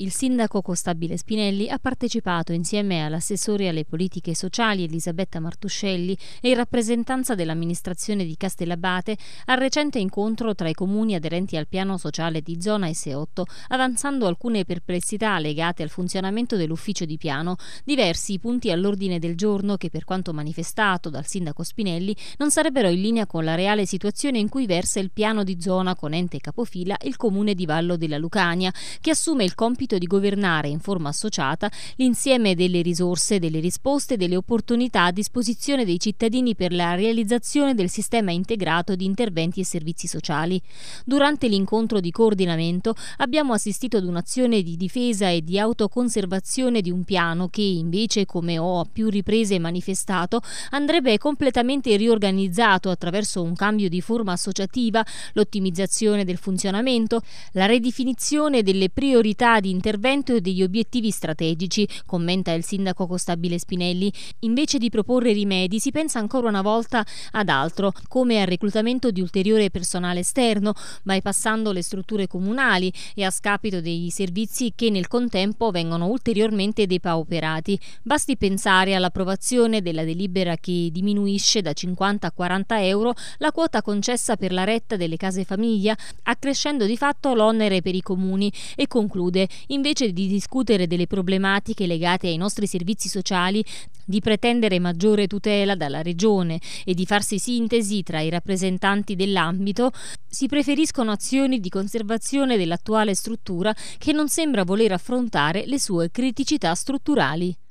Il sindaco Costabile Spinelli ha partecipato insieme all'assessore alle politiche sociali Elisabetta Martuscelli e in rappresentanza dell'amministrazione di Castellabate al recente incontro tra i comuni aderenti al piano sociale di zona S8, avanzando alcune perplessità legate al funzionamento dell'ufficio di piano, diversi punti all'ordine del giorno che per quanto manifestato dal sindaco Spinelli non sarebbero in linea con la reale situazione in cui versa il piano di zona con ente capofila il comune di Vallo della Lucania, che assume il compito consentito di governare in forma associata l'insieme delle risorse, delle risposte e delle opportunità a disposizione dei cittadini per la realizzazione del sistema integrato di interventi e servizi sociali. Durante l'incontro di coordinamento abbiamo assistito ad un'azione di difesa e di autoconservazione di un piano che invece, come ho a più riprese manifestato, andrebbe completamente riorganizzato attraverso un cambio di forma associativa, l'ottimizzazione del funzionamento, la ridefinizione delle priorità di dell'intervento e degli obiettivi strategici, commenta il sindaco Costabile Spinelli. Invece di proporre rimedi si pensa ancora una volta ad altro, come al reclutamento di ulteriore personale esterno, bypassando le strutture comunali e a scapito dei servizi che nel contempo vengono ulteriormente depauperati. Basti pensare all'approvazione della delibera che diminuisce da 50 a 40 euro la quota concessa per la retta delle case famiglia, accrescendo di fatto l'onere per i comuni e conclude invece di discutere delle problematiche legate ai nostri servizi sociali, di pretendere maggiore tutela dalla Regione e di farsi sintesi tra i rappresentanti dell'ambito, si preferiscono azioni di conservazione dell'attuale struttura che non sembra voler affrontare le sue criticità strutturali.